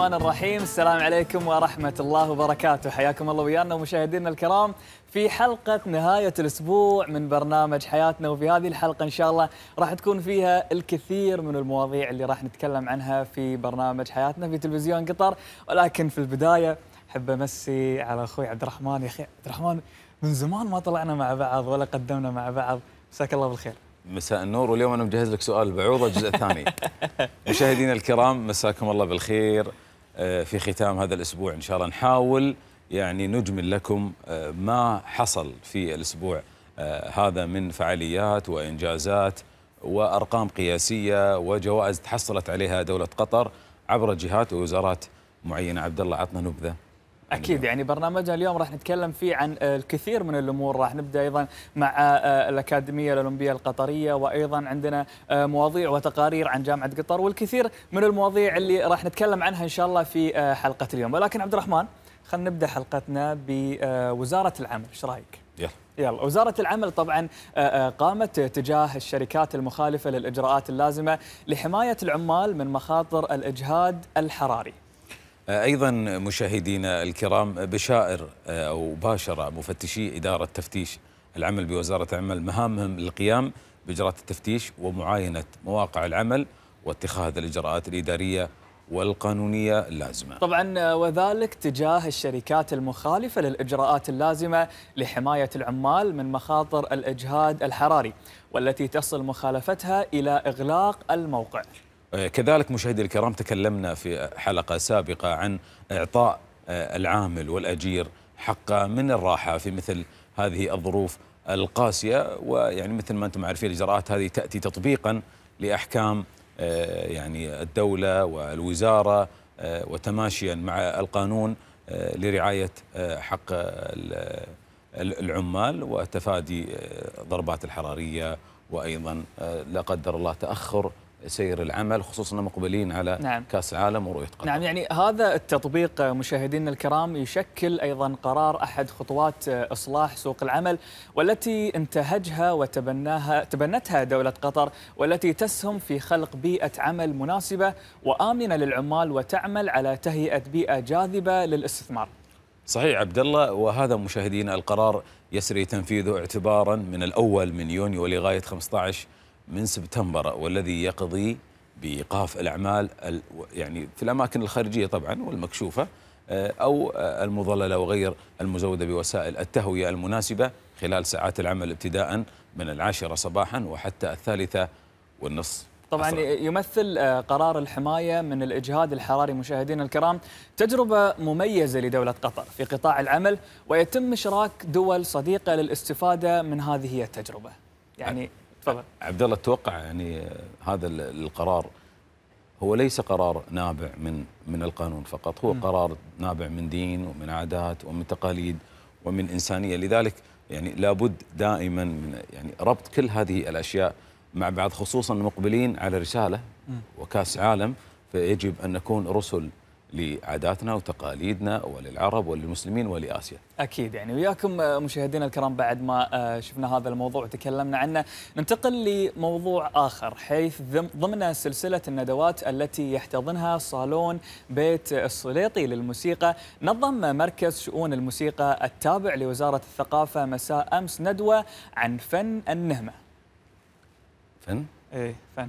الرحمن الرحيم السلام عليكم ورحمة الله وبركاته حياكم الله ويانا ومشاهدينا الكرام في حلقة نهاية الأسبوع من برنامج حياتنا وفي هذه الحلقة إن شاء الله راح تكون فيها الكثير من المواضيع اللي راح نتكلم عنها في برنامج حياتنا في تلفزيون قطر ولكن في البداية أحب أمسي على أخوي عبد الرحمن يا أخي عبد الرحمن من زمان ما طلعنا مع بعض ولا قدمنا مع بعض مساك الله بالخير مساء النور واليوم انا مجهز لك سؤال البعوضه الجزء الثاني مشاهدينا الكرام مساكم الله بالخير آه، في ختام هذا الأسبوع إن شاء الله نحاول يعني نجمل لكم آه، ما حصل في الأسبوع آه، هذا من فعاليات وإنجازات وأرقام قياسية وجوائز تحصلت عليها دولة قطر عبر جهات ووزارات معينة عبد الله عطنا نبذة اكيد يعني برنامجنا اليوم راح نتكلم فيه عن الكثير من الامور راح نبدا ايضا مع الاكاديميه الاولمبيه القطريه وايضا عندنا مواضيع وتقارير عن جامعه قطر والكثير من المواضيع اللي راح نتكلم عنها ان شاء الله في حلقه اليوم ولكن عبد الرحمن خلينا نبدا حلقتنا بوزاره العمل ايش رايك يلا يلا وزارة العمل طبعا آه، آه، قامت تجاه الشركات المخالفة للإجراءات اللازمة لحماية العمال من مخاطر الإجهاد الحراري أيضا مشاهدينا الكرام بشائر آه، أو باشر مفتشي إدارة تفتيش العمل بوزارة العمل مهامهم للقيام بإجراءات التفتيش ومعاينة مواقع العمل واتخاذ الإجراءات الإدارية والقانونية اللازمة طبعا آه، وذلك تجاه الشركات المخالفة للإجراءات اللازمة لحماية العمال من مخاطر الإجهاد الحراري والتي تصل مخالفتها إلى إغلاق الموقع آه، كذلك مشاهدي الكرام تكلمنا في حلقة سابقة عن إعطاء آه، العامل والأجير حقه من الراحة في مثل هذه الظروف القاسية ويعني مثل ما أنتم عارفين الإجراءات هذه تأتي تطبيقا لأحكام آه، يعني الدولة والوزارة وتماشيا مع القانون لرعاية حق العمال وتفادي ضربات الحرارية وأيضا لا قدر الله تأخر سير العمل خصوصا مقبلين على نعم. كاس العالم ورؤيه قطر. نعم يعني هذا التطبيق مشاهدينا الكرام يشكل ايضا قرار احد خطوات اصلاح سوق العمل والتي انتهجها وتبناها تبنتها دوله قطر والتي تسهم في خلق بيئه عمل مناسبه وامنه للعمال وتعمل على تهيئه بيئه جاذبه للاستثمار. صحيح عبد الله وهذا مشاهدينا القرار يسري تنفيذه اعتبارا من الاول من يونيو لغايه 15 من سبتمبر والذي يقضي بايقاف الاعمال يعني في الاماكن الخارجيه طبعا والمكشوفه آه، او آه، المظلله وغير المزوده بوسائل التهويه المناسبه خلال ساعات العمل ابتداء من العاشره صباحا وحتى الثالثه والنصف طبعا أصلاً. يمثل آه، قرار الحماية من الإجهاد الحراري مشاهدينا الكرام تجربة مميزة لدولة قطر في قطاع العمل ويتم إشراك دول صديقة للاستفادة من هذه التجربة يعني تفضل عبد الله اتوقع يعني هذا القرار هو ليس قرار نابع من من القانون فقط هو م. قرار نابع من دين ومن عادات ومن تقاليد ومن انسانيه لذلك يعني لابد دائما من يعني ربط كل هذه الاشياء مع بعض خصوصا مقبلين على رساله م. وكاس عالم فيجب ان نكون رسل لعاداتنا وتقاليدنا وللعرب وللمسلمين ولآسيا أكيد يعني وياكم مشاهدينا الكرام بعد ما شفنا هذا الموضوع وتكلمنا عنه ننتقل لموضوع آخر حيث ضمن سلسلة الندوات التي يحتضنها صالون بيت السليطي للموسيقى نظم مركز شؤون الموسيقى التابع لوزارة الثقافة مساء أمس ندوة عن فن النهمة فن؟ إيه فن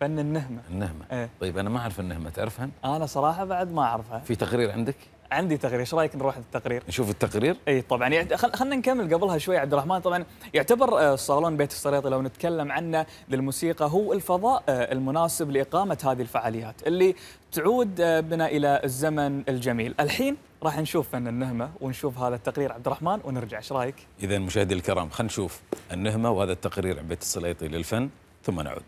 فن النهمه النهمه ايه؟ طيب انا ما اعرف النهمه تعرفها انا صراحه بعد ما اعرفها في تقرير عندك عندي تقرير ايش رايك نروح للتقرير نشوف التقرير اي طبعا يعني خلينا نكمل قبلها شوي عبد الرحمن طبعا يعتبر آه، صالون بيت السريطي لو نتكلم عنه للموسيقى هو الفضاء آه، المناسب لاقامه هذه الفعاليات اللي تعود آه، بنا الى الزمن الجميل الحين راح نشوف فن النهمه ونشوف هذا التقرير عبد الرحمن ونرجع ايش رايك اذا مشاهدي الكرام خلينا نشوف النهمه وهذا التقرير عن بيت السليطي للفن ثم نعود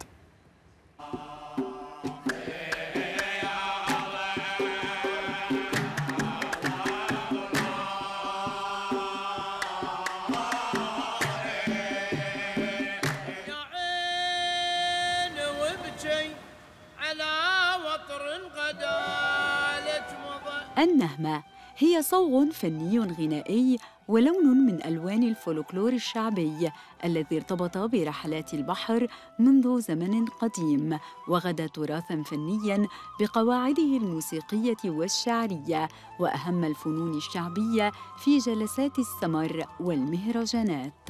النهمة هي صوغ فني غنائي ولون من ألوان الفولكلور الشعبي الذي ارتبط برحلات البحر منذ زمن قديم وغدا تراثا فنيا بقواعده الموسيقية والشعرية وأهم الفنون الشعبية في جلسات السمر والمهرجانات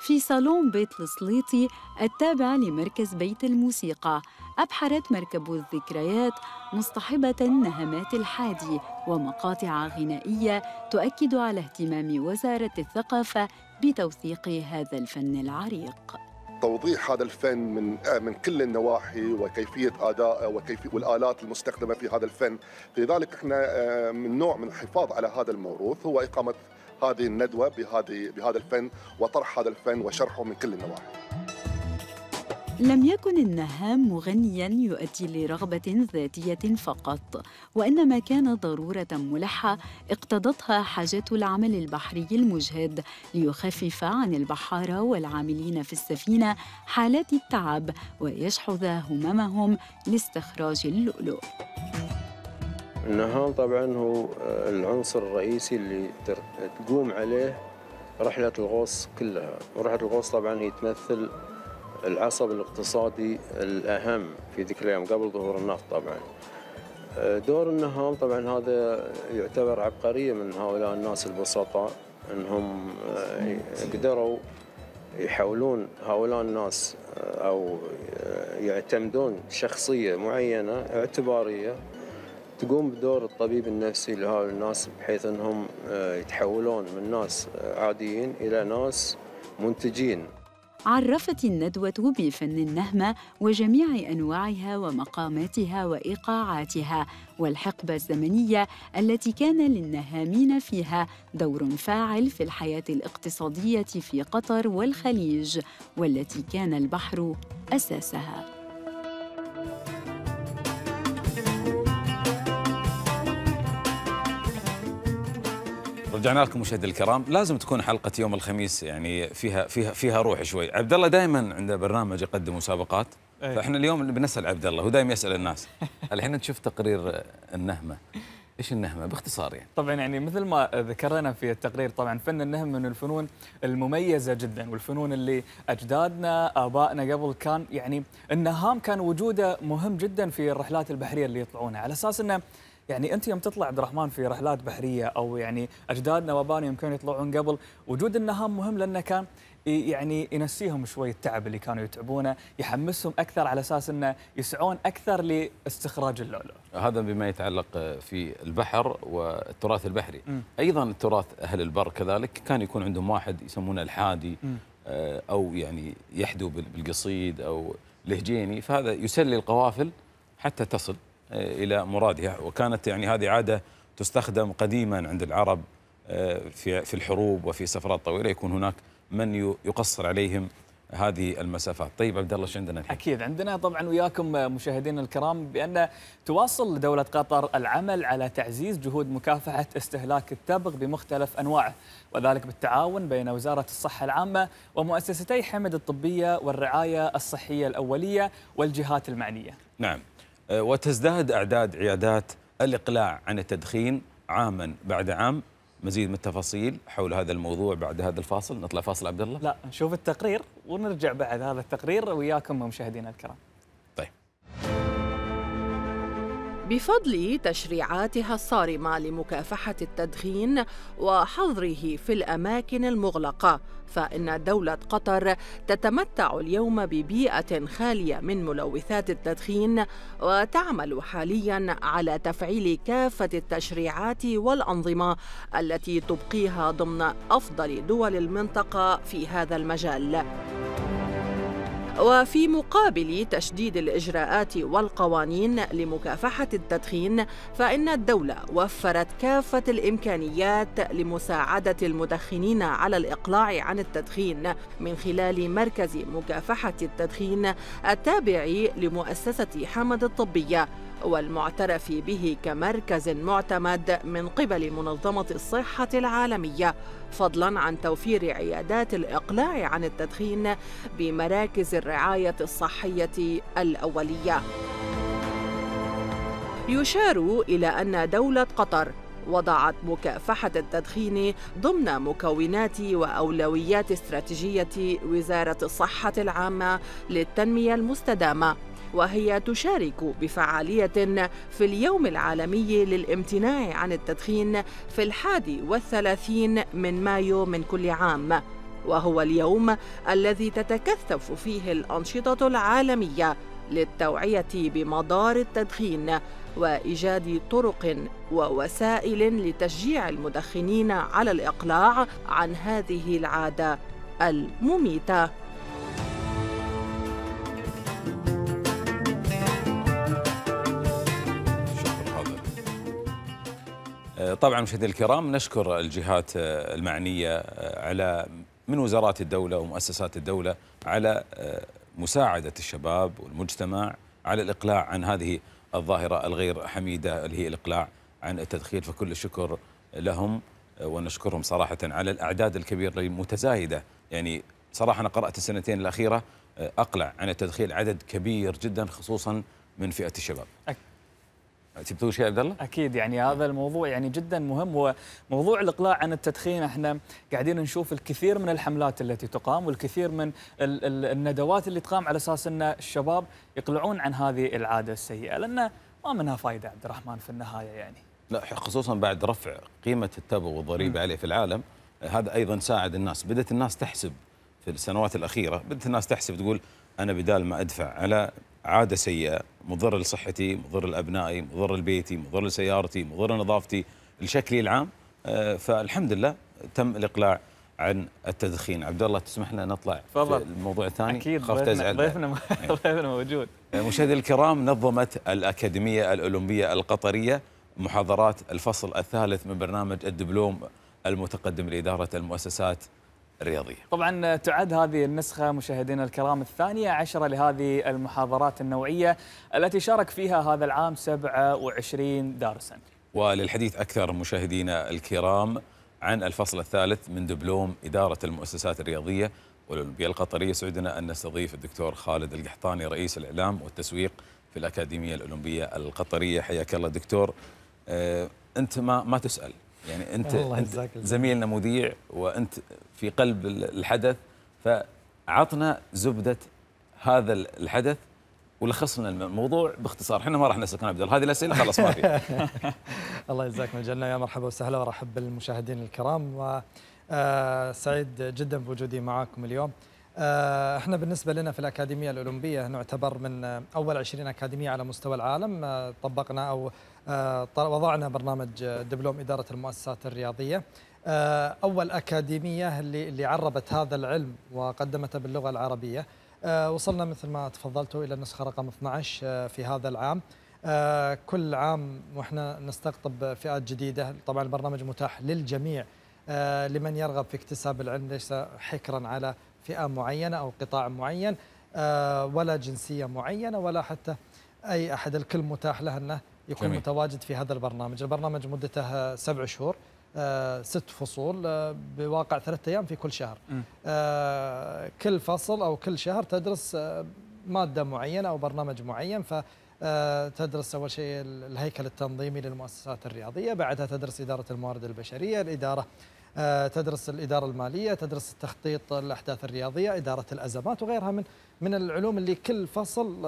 في صالون بيت السليطي التابع لمركز بيت الموسيقى أبحرت مركب الذكريات مصطحبة نهمات الحادي ومقاطع غنائية تؤكد على اهتمام وزارة الثقافة بتوثيق هذا الفن العريق. توضيح هذا الفن من آه، من كل النواحي وكيفيه ادائه وكيفيه والالات المستخدمه في هذا الفن، لذلك احنا آه، من نوع من الحفاظ على هذا الموروث هو اقامه هذه الندوه بهذه بهذا الفن وطرح هذا الفن وشرحه من كل النواحي. لم يكن النهام مغنيا يؤدي لرغبة ذاتية فقط، وإنما كان ضرورة ملحة اقتضتها حاجة العمل البحري المجهد ليخفف عن البحارة والعاملين في السفينة حالات التعب ويشحذ هممهم لاستخراج اللؤلؤ. النهام طبعا هو العنصر الرئيسي اللي تقوم عليه رحلة الغوص كلها، ورحلة الغوص طبعا هي تمثل العصب الاقتصادي الأهم في ذيك الأيام قبل ظهور النفط طبعا آه، دور النهام طبعا هذا يعتبر عبقرية من هؤلاء الناس البسطاء أنهم آه، قدروا يحولون هؤلاء الناس آه، أو يعتمدون شخصية معينة اعتبارية تقوم بدور الطبيب النفسي لهؤلاء الناس بحيث أنهم يتحولون من ناس عاديين إلى ناس منتجين عرفت الندوة بفن النهمة وجميع أنواعها ومقاماتها وإيقاعاتها والحقبة الزمنية التي كان للنهامين فيها دور فاعل في الحياة الاقتصادية في قطر والخليج والتي كان البحر أساسها رجعنا لكم مشاهدينا الكرام لازم تكون حلقه يوم الخميس يعني فيها فيها فيها روح شوي عبد الله دائما عنده برنامج يقدم مسابقات أيه. فاحنا اليوم بنسال عبد الله هو دائما يسال الناس الحين انت شفت تقرير النهمه ايش النهمه باختصار يعني طبعا يعني مثل ما ذكرنا في التقرير طبعا فن النهمه من الفنون المميزه جدا والفنون اللي اجدادنا ابائنا قبل كان يعني النهام كان وجوده مهم جدا في الرحلات البحريه اللي يطلعونها على اساس انه يعني انت يوم تطلع عبد الرحمن في رحلات بحريه او يعني اجدادنا وابانا يمكن يطلعون قبل وجود النهام مهم لانه كان يعني ينسيهم شوي التعب اللي كانوا يتعبونه يحمسهم اكثر على اساس انه يسعون اكثر لاستخراج اللؤلؤ هذا بما يتعلق في البحر والتراث البحري م. ايضا التراث اهل البر كذلك كان يكون عندهم واحد يسمونه الحادي م. آه، او يعني يحدو بالقصيد او لهجيني فهذا يسلي القوافل حتى تصل آه، إلى مرادها وكانت يعني هذه عادة تستخدم قديما عند العرب آه، في في الحروب وفي سفرات طويلة يكون هناك من يقصر عليهم هذه المسافات طيب عبد الله ايش عندنا الحين؟ اكيد عندنا طبعا وياكم مشاهدينا الكرام بان تواصل دوله قطر العمل على تعزيز جهود مكافحه استهلاك التبغ بمختلف انواعه وذلك بالتعاون بين وزاره الصحه العامه ومؤسستي حمد الطبيه والرعايه الصحيه الاوليه والجهات المعنيه. نعم آه، وتزداد أعداد عيادات الإقلاع عن التدخين عاما بعد عام مزيد من التفاصيل حول هذا الموضوع بعد هذا الفاصل نطلع فاصل عبد الله لا نشوف التقرير ونرجع بعد هذا التقرير وياكم مشاهدينا الكرام بفضل تشريعاتها الصارمه لمكافحه التدخين وحظره في الاماكن المغلقه فان دوله قطر تتمتع اليوم ببيئه خاليه من ملوثات التدخين وتعمل حاليا على تفعيل كافه التشريعات والانظمه التي تبقيها ضمن افضل دول المنطقه في هذا المجال وفي مقابل تشديد الإجراءات والقوانين لمكافحة التدخين فإن الدولة وفرت كافة الإمكانيات لمساعدة المدخنين على الإقلاع عن التدخين من خلال مركز مكافحة التدخين التابع لمؤسسة حمد الطبية والمعترف به كمركز معتمد من قبل منظمة الصحة العالمية فضلا عن توفير عيادات الإقلاع عن التدخين بمراكز الرعاية الصحية الأولية يشار إلى أن دولة قطر وضعت مكافحة التدخين ضمن مكونات وأولويات استراتيجية وزارة الصحة العامة للتنمية المستدامة وهي تشارك بفعالية في اليوم العالمي للامتناع عن التدخين في الحادي والثلاثين من مايو من كل عام وهو اليوم الذي تتكثف فيه الأنشطة العالمية للتوعية بمضار التدخين وإيجاد طرق ووسائل لتشجيع المدخنين على الإقلاع عن هذه العادة المميته طبعا مشاهدينا الكرام نشكر الجهات آه، المعنيه آه، على من وزارات الدوله ومؤسسات الدوله على آه، مساعده الشباب والمجتمع على الاقلاع عن هذه الظاهره الغير حميده اللي هي الاقلاع عن التدخين فكل الشكر لهم ونشكرهم صراحه على الاعداد الكبيره المتزايده يعني صراحه انا قرات السنتين الاخيره اقلع عن التدخين عدد كبير جدا خصوصا من فئه الشباب. تبي شيء عبد الله؟ اكيد يعني هذا الموضوع يعني جدا مهم هو موضوع الاقلاع عن التدخين احنا قاعدين نشوف الكثير من الحملات التي تقام والكثير من ال ال الندوات اللي تقام على اساس ان الشباب يقلعون عن هذه العاده السيئه لان ما منها فائده عبد الرحمن في النهايه يعني. لا خصوصا بعد رفع قيمه التبغ والضريبه عليه في العالم هذا ايضا ساعد الناس بدات الناس تحسب في السنوات الاخيره بدات الناس تحسب تقول انا بدال ما ادفع على عادة سيئة مضرة لصحتي مضر لأبنائي مضر لبيتي مضر لسيارتي مضر لنظافتي لشكلي العام آه، فالحمد لله تم الإقلاع عن التدخين عبد الله تسمح لنا نطلع فضل. في الموضوع الثاني اكيد ضيفنا نعم. ضيفنا موجود آه، مشاهدي الكرام نظمت الاكاديميه الاولمبيه القطريه محاضرات الفصل الثالث من برنامج الدبلوم المتقدم لاداره المؤسسات الرياضية طبعا تعد هذه النسخة مشاهدينا الكرام الثانية عشرة لهذه المحاضرات النوعية التي شارك فيها هذا العام 27 دارسا وللحديث أكثر مشاهدينا الكرام عن الفصل الثالث من دبلوم إدارة المؤسسات الرياضية والأولمبية القطرية سعدنا أن نستضيف الدكتور خالد القحطاني رئيس الإعلام والتسويق في الأكاديمية الأولمبية القطرية حياك الله دكتور آه، أنت ما ما تسأل يعني انت, أنت زميلنا مذيع وانت في قلب الحدث فعطنا زبده هذا الحدث ولخصنا الموضوع باختصار احنا ما راح نسلك الله هذه الاسئله خلاص ما في الله يجزاكم الجنه يا مرحبا وسهلا وارحب بالمشاهدين الكرام و آه، سعيد جدا بوجودي معاكم اليوم آه، احنا بالنسبه لنا في الاكاديميه الاولمبيه نعتبر من اول 20 اكاديميه على مستوى العالم آه، طبقنا او آه، وضعنا برنامج آه، دبلوم إدارة المؤسسات الرياضية آه، أول أكاديمية اللي, اللي عربت هذا العلم وقدمته باللغة العربية وصلنا مثل ما تفضلتوا إلى النسخة رقم 12 في هذا العام كل عام وإحنا نستقطب فئات جديدة طبعا البرنامج متاح للجميع لمن يرغب في اكتساب العلم ليس حكرا على فئة معينة أو قطاع معين ولا جنسية معينة ولا حتى أي أحد الكل متاح له أنه يكون جميل. متواجد في هذا البرنامج البرنامج مدته سبع شهور آه، ست فصول آه، بواقع ثلاثة أيام في كل شهر آه، كل فصل أو كل شهر تدرس مادة معينة أو برنامج معين ف تدرس أول شيء الهيكل التنظيمي للمؤسسات الرياضية بعدها تدرس إدارة الموارد البشرية الإدارة تدرس الإدارة المالية تدرس التخطيط الأحداث الرياضية إدارة الأزمات وغيرها من من العلوم اللي كل فصل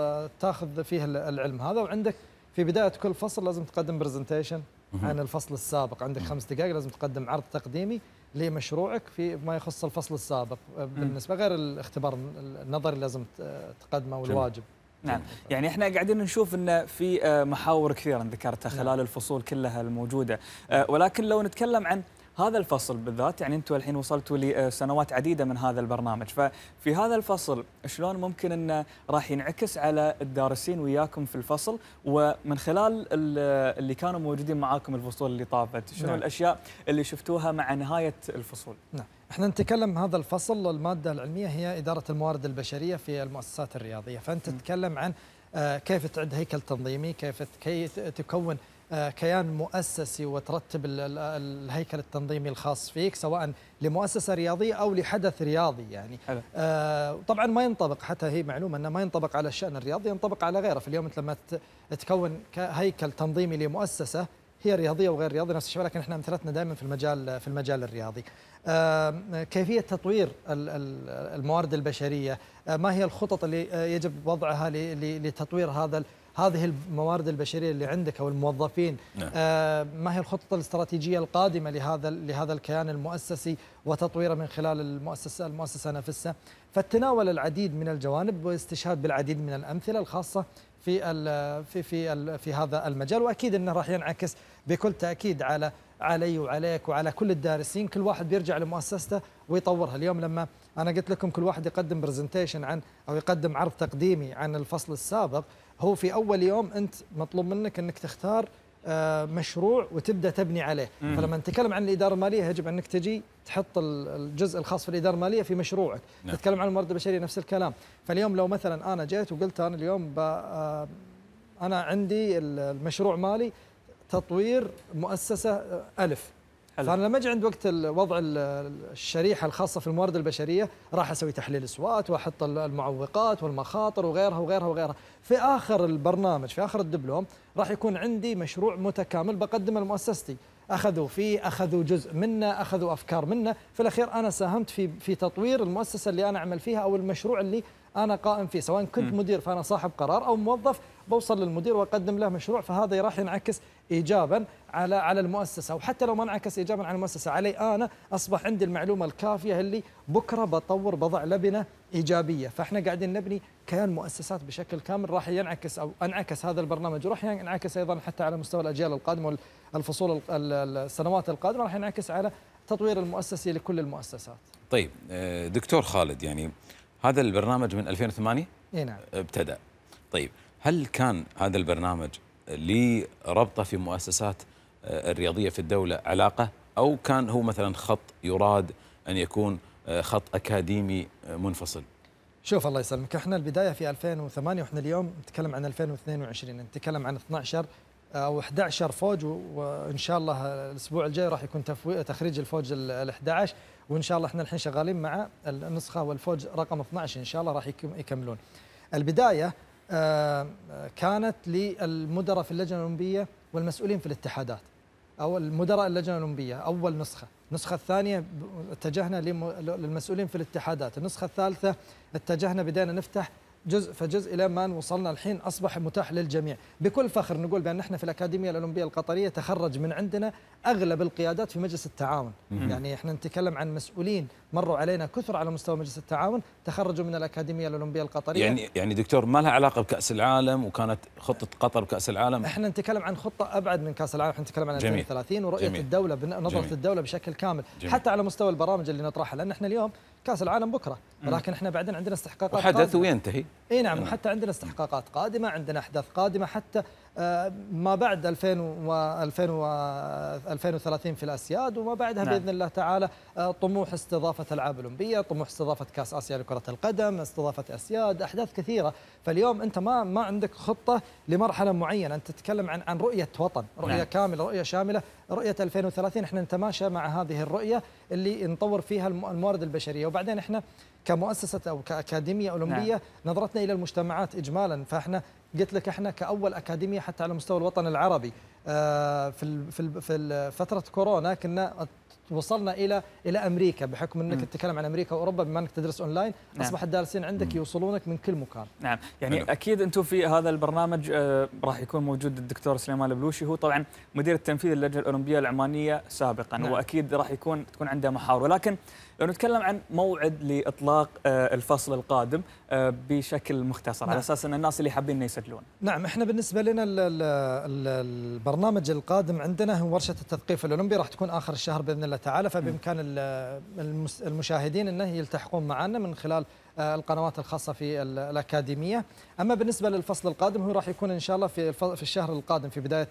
تاخذ فيه العلم هذا وعندك في بدايه كل فصل لازم تقدم برزنتيشن عن الفصل السابق عندك خمس دقائق لازم تقدم عرض تقديمي لمشروعك في ما يخص الفصل السابق بالنسبه غير الاختبار النظري لازم تقدمه والواجب نعم يعني احنا قاعدين نشوف ان في آه، محاور كثيره ذكرتها نعم. خلال الفصول كلها الموجوده آه، ولكن لو نتكلم عن هذا الفصل بالذات يعني انتم الحين وصلتوا لسنوات آه، عديده من هذا البرنامج ففي هذا الفصل شلون ممكن انه راح ينعكس على الدارسين وياكم في الفصل ومن خلال اللي كانوا موجودين معاكم الفصول اللي طافت شنو نعم. الاشياء اللي شفتوها مع نهايه الفصول نعم احنا نتكلم هذا الفصل الماده العلميه هي اداره الموارد البشريه في المؤسسات الرياضيه فانت تتكلم عن آه، كيف تعد هيكل تنظيمي كيف كي تكون آه، كيان مؤسسي وترتب الهيكل التنظيمي الخاص فيك سواء لمؤسسة رياضية أو لحدث رياضي يعني حلو. آه، طبعا ما ينطبق حتى هي معلومة أنه ما ينطبق على الشأن الرياضي ينطبق على غيره فاليوم أنت لما تكون هيكل تنظيمي لمؤسسة هي رياضية وغير رياضية نفس الشيء ولكن احنا امثلتنا دائما في المجال في المجال الرياضي. آه، كيفية تطوير الموارد البشرية، ما هي الخطط اللي يجب وضعها لتطوير هذا هذه الموارد البشريه اللي عندك او الموظفين نعم. آه ما هي الخطط الاستراتيجيه القادمه لهذا لهذا الكيان المؤسسي وتطويره من خلال المؤسسه المؤسسه نفسها فتناول العديد من الجوانب واستشهاد بالعديد من الامثله الخاصه في في في في هذا المجال واكيد انه راح ينعكس بكل تاكيد على علي وعليك وعلى كل الدارسين كل واحد بيرجع لمؤسسته ويطورها اليوم لما انا قلت لكم كل واحد يقدم برزنتيشن عن او يقدم عرض تقديمي عن الفصل السابق هو في اول يوم انت مطلوب منك انك تختار آه، مشروع وتبدا تبني عليه مم. فلما نتكلم عن الاداره الماليه يجب انك تجي تحط الجزء الخاص في الاداره الماليه في مشروعك نعم. تتكلم عن الموارد البشريه نفس الكلام فاليوم لو مثلا انا جيت وقلت انا اليوم آه، انا عندي المشروع مالي تطوير مؤسسه آه، الف حلو. فانا لما اجي عند وقت وضع الشريحه الخاصه في الموارد البشريه راح اسوي تحليل سوات واحط المعوقات والمخاطر وغيرها وغيرها وغيرها في اخر البرنامج في اخر الدبلوم راح يكون عندي مشروع متكامل بقدمه لمؤسستي اخذوا فيه اخذوا جزء منه اخذوا افكار منه في الاخير انا ساهمت في في تطوير المؤسسه اللي انا اعمل فيها او المشروع اللي انا قائم فيه سواء كنت مدير فانا صاحب قرار او موظف بوصل للمدير واقدم له مشروع فهذا راح ينعكس ايجابا على على المؤسسه وحتى لو ما انعكس ايجابا على المؤسسه علي انا اصبح عندي المعلومه الكافيه اللي بكره بطور بضع لبنه ايجابيه فاحنا قاعدين نبني كيان مؤسسات بشكل كامل راح ينعكس او انعكس هذا البرنامج وراح ينعكس ايضا حتى على مستوى الاجيال القادمه والفصول السنوات القادمه راح ينعكس على التطوير المؤسسي لكل المؤسسات. طيب آه، دكتور خالد يعني هذا البرنامج من 2008 اي نعم ابتدأ. طيب هل كان هذا البرنامج لربطه في مؤسسات آه، الرياضيه في الدوله علاقه او كان هو مثلا خط يراد ان يكون آه، خط اكاديمي آه، منفصل؟ شوف الله يسلمك احنا البدايه في 2008 واحنا اليوم نتكلم عن 2022 نتكلم عن 12 او 11 فوج وان شاء الله الاسبوع الجاي راح يكون تخريج الفوج ال 11 وان شاء الله احنا الحين شغالين مع النسخه والفوج رقم 12 ان شاء الله راح يكملون. البدايه آه، كانت للمدراء في اللجنة الأولمبية والمسؤولين في الاتحادات أو المدراء اللجنة الأولمبية أول نسخة النسخة الثانية اتجهنا للمسؤولين في الاتحادات النسخة الثالثة اتجهنا بدينا نفتح جزء فجزء الى ما وصلنا الحين اصبح متاح للجميع، بكل فخر نقول بان احنا في الاكاديميه الاولمبيه القطريه تخرج من عندنا اغلب القيادات في مجلس التعاون، يعني احنا نتكلم عن مسؤولين مروا علينا كثر على مستوى مجلس التعاون تخرجوا من الاكاديميه الاولمبيه القطريه يعني يعني دكتور ما لها علاقه بكاس العالم وكانت خطه قطر بكاس العالم احنا نتكلم عن خطه ابعد من كاس العالم احنا نتكلم عن 2030 ورؤيه جميل الدوله نظره الدوله بشكل كامل جميل حتى على مستوى البرامج اللي نطرحها لان احنا اليوم كاس العالم بكره ولكن احنا بعدين عندنا استحقاقات حدث وينتهي اي نعم. حتى عندنا استحقاقات قادمه عندنا احداث قادمه حتى آه، ما بعد 2000 و 2030 في الاسياد وما بعدها نعم. باذن الله تعالى آه، طموح استضافه العاب اولمبيه، طموح استضافه كاس اسيا لكره القدم، استضافه اسياد، احداث كثيره، فاليوم انت ما ما عندك خطه لمرحله معينه، انت تتكلم عن عن رؤيه وطن، رؤيه نعم. كامله، رؤيه شامله، رؤيه 2030 احنا نتماشى مع هذه الرؤيه اللي نطور فيها الموارد البشريه، وبعدين احنا كمؤسسه او كاكاديميه اولمبيه نعم. نظرتنا الى المجتمعات اجمالا فاحنا قلت لك احنا كاول اكاديميه حتى على مستوى الوطن العربي آه، في في في فتره كورونا كنا وصلنا الى الى امريكا بحكم انك تتكلم عن امريكا واوروبا بما انك تدرس اونلاين نعم. اصبح الدارسين عندك يوصلونك من كل مكان نعم يعني حلو. اكيد انتم في هذا البرنامج آه، راح يكون موجود الدكتور سليمان البلوشي هو طبعا مدير التنفيذي للجنه الاولمبيه العمانيه سابقا نعم. واكيد راح يكون تكون عنده محاور ولكن لو نتكلم عن موعد لاطلاق آه، الفصل القادم آه، بشكل مختصر نعم. على اساس ان الناس اللي حابين يسجلون نعم احنا بالنسبه لنا البرنامج القادم عندنا هو ورشه التثقيف الاولمبي راح تكون اخر الشهر باذن الله تعالى فبامكان المشاهدين انه يلتحقون معنا من خلال آه، القنوات الخاصة في الأكاديمية أما بالنسبة للفصل القادم هو راح يكون إن شاء الله في, في الشهر القادم في بداية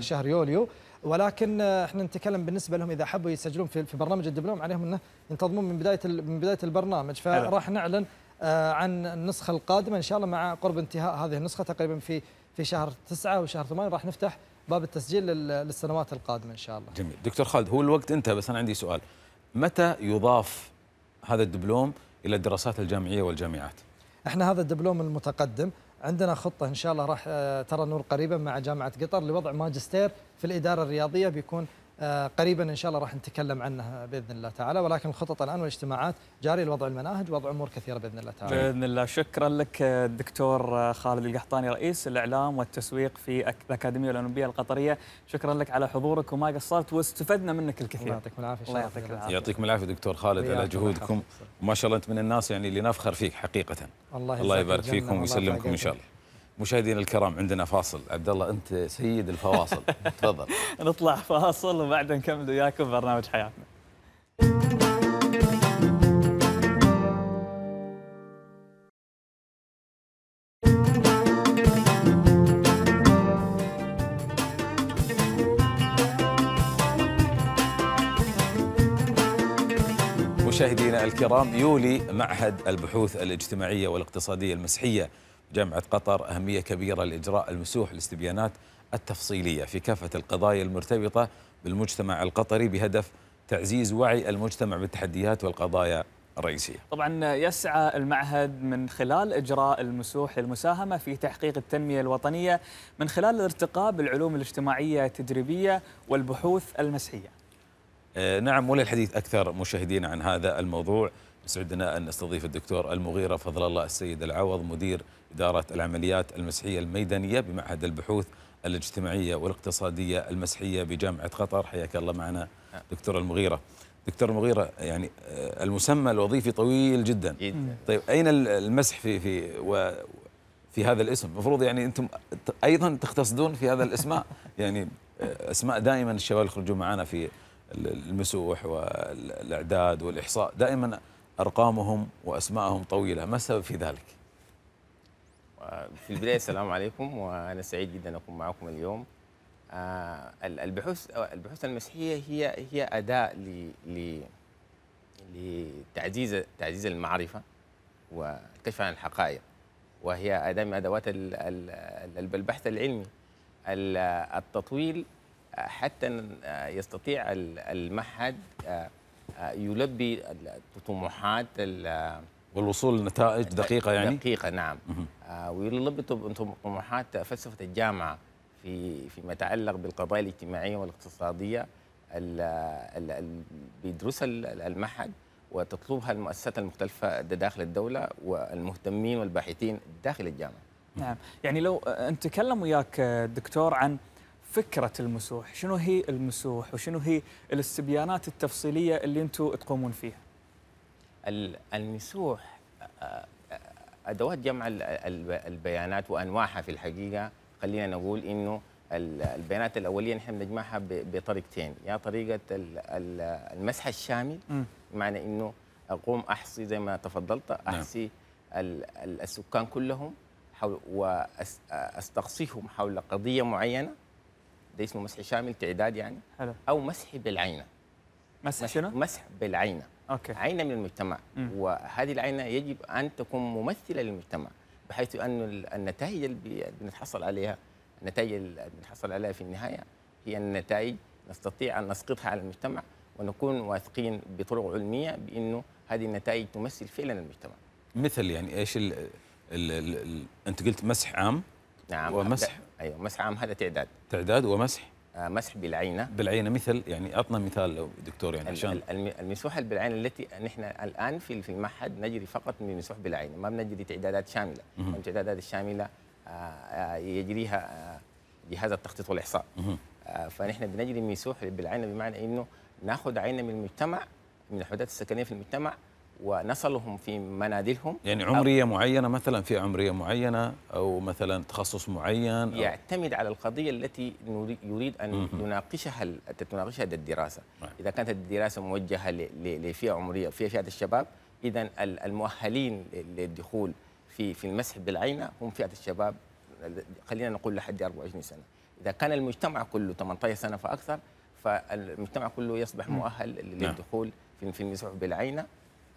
شهر يوليو ولكن احنا نتكلم بالنسبه لهم اذا حبوا يسجلون في, في برنامج الدبلوم عليهم انه ينتظمون من بدايه من بدايه البرنامج فراح نعلن آه، عن النسخه القادمه ان شاء الله مع قرب انتهاء هذه النسخه تقريبا في في شهر تسعة وشهر ثمانية راح نفتح باب التسجيل للسنوات القادمه ان شاء الله. جميل، دكتور خالد هو الوقت انتهى بس انا عندي سؤال متى يضاف هذا الدبلوم الى الدراسات الجامعيه والجامعات؟ احنا هذا الدبلوم المتقدم عندنا خطه ان شاء الله راح آه، ترى نور قريبا مع جامعه قطر لوضع ماجستير في الاداره الرياضيه بيكون آه، قريبا ان شاء الله راح نتكلم عنها باذن الله تعالى ولكن الخطط الان والاجتماعات جاريه لوضع المناهج ووضع امور كثيره باذن الله تعالى. باذن الله شكرا لك الدكتور خالد القحطاني رئيس الاعلام والتسويق في الاكاديميه الاولمبيه القطريه، شكرا لك على حضورك وما قصرت واستفدنا منك الكثير. الله يعطيكم العافيه الله يعطيك العافيه. يعطيكم العافيه دكتور خالد على جهودكم وما شاء الله انت من الناس يعني اللي نفخر فيك حقيقه. الله, الله يبارك فيكم ويسلمكم ان شاء الله. مشاهدينا الكرام عندنا فاصل عبد الله انت سيد الفواصل تفضل نطلع فاصل وبعدين نكمل وياكم برنامج حياتنا مشاهدينا الكرام يولي معهد البحوث الاجتماعيه والاقتصاديه المسيحيه جامعة قطر أهمية كبيرة لإجراء المسوح الاستبيانات التفصيلية في كافة القضايا المرتبطة بالمجتمع القطري بهدف تعزيز وعي المجتمع بالتحديات والقضايا الرئيسية طبعا يسعى المعهد من خلال إجراء المسوح للمساهمة في تحقيق التنمية الوطنية من خلال الارتقاء بالعلوم الاجتماعية التجريبية والبحوث المسحية آه نعم وللحديث أكثر مشاهدين عن هذا الموضوع يسعدنا أن نستضيف الدكتور المغيرة فضل الله السيد العوض مدير إدارة العمليات المسيحية الميدانية بمعهد البحوث الاجتماعية والاقتصادية المسيحية بجامعة قطر حياك الله معنا دكتور المغيرة دكتور المغيرة يعني آه، المسمى الوظيفي طويل جدا طيب أين المسح في في و في هذا الاسم المفروض يعني أنتم أيضا تختصدون في هذا الأسماء يعني آه، أسماء دائما الشباب يخرجون معنا في المسوح والإعداد والإحصاء دائما أرقامهم وأسماءهم طويلة ما السبب في ذلك؟ آه، في البداية السلام عليكم وأنا سعيد جدا أكون معكم اليوم آه، البحوث البحوث المسيحية هي هي أداة ل لتعزيز تعزيز المعرفة والكشف عن الحقائق وهي أداة من أدوات البحث العلمي التطويل آه، حتى يستطيع المعهد يلبي طموحات والوصول لنتائج دقيقة يعني؟ دقيقة نعم آه انتم بطموحات فلسفة الجامعة في فيما يتعلق بالقضايا الاجتماعية والاقتصادية اللي بيدرسها المعهد وتطلبها المؤسسات المختلفة داخل الدولة والمهتمين والباحثين داخل الجامعة نعم يعني لو نتكلم وياك دكتور عن فكرة المسوح شنو هي المسوح وشنو هي الاستبيانات التفصيلية اللي أنتم تقومون فيها المسوح ادوات جمع البيانات وانواعها في الحقيقه خلينا نقول انه البيانات الاوليه نحن بنجمعها بطريقتين يا طريقه المسح الشامل بمعنى انه اقوم احصي زي ما تفضلت نعم. احصي السكان كلهم حول واستقصيهم حول قضيه معينه ده اسمه مسح شامل تعداد يعني حلو. او مسح بالعينه مسح شنو؟ مسح بالعينه أوكي. عينه من المجتمع م. وهذه العينه يجب ان تكون ممثله للمجتمع بحيث ان النتائج اللي بنتحصل عليها النتائج اللي بنتحصل عليها في النهايه هي النتائج نستطيع ان نسقطها على المجتمع ونكون واثقين بطرق علميه بانه هذه النتائج تمثل فعلا المجتمع. مثل يعني ايش الـ الـ ال ال انت قلت مسح عام نعم ومسح ايوه مسح عام هذا تعداد تعداد ومسح آه، مسح بالعينه بالعينه مثل يعني اعطنا مثال لو دكتور يعني عشان المسوحه بالعينه التي نحن الان في في المعهد نجري فقط من المسوح بالعينه ما بنجري تعدادات شامله التعدادات الشامله آه، آه، يجريها جهاز التخطيط والاحصاء فنحن بنجري مسوح بالعينه بمعنى انه ناخذ عينه من المجتمع من الحدات السكنيه في المجتمع ونصلهم في منازلهم يعني عمريه معينه مثلا في عمريه معينه او مثلا تخصص معين يعتمد على القضيه التي يريد ان يناقشها تناقشها الدراسه نعم. اذا كانت الدراسه موجهه لفئه عمريه في فئه الشباب اذا المؤهلين للدخول في في المسح بالعينه هم فئه الشباب خلينا نقول لحد 24 سنه اذا كان المجتمع كله 18 سنه فاكثر فالمجتمع كله يصبح مؤهل نعم. للدخول في المسح بالعينه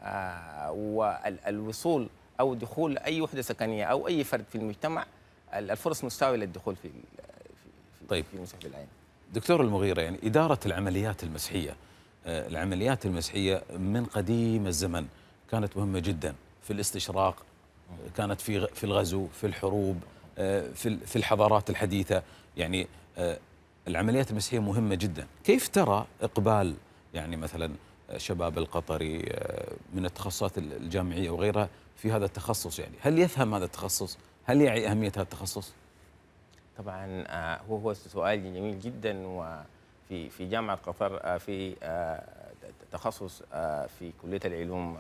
آه، والوصول او دخول اي وحده سكنيه او اي فرد في المجتمع الفرص مستويه للدخول في طيب في مسح العين دكتور المغيره يعني اداره العمليات المسحيه آه، العمليات المسحيه من قديم الزمن كانت مهمه جدا في الاستشراق آه، كانت في في الغزو في الحروب في في الحضارات الحديثه يعني العمليات المسحيه مهمه جدا كيف ترى اقبال يعني مثلا الشباب القطري آه، من التخصصات الجامعيه وغيرها في هذا التخصص يعني هل يفهم هذا التخصص هل يعي اهميه هذا التخصص طبعا آه، هو هو سؤال جميل جدا وفي في جامعه قطر آه، في تخصص في كليه العلوم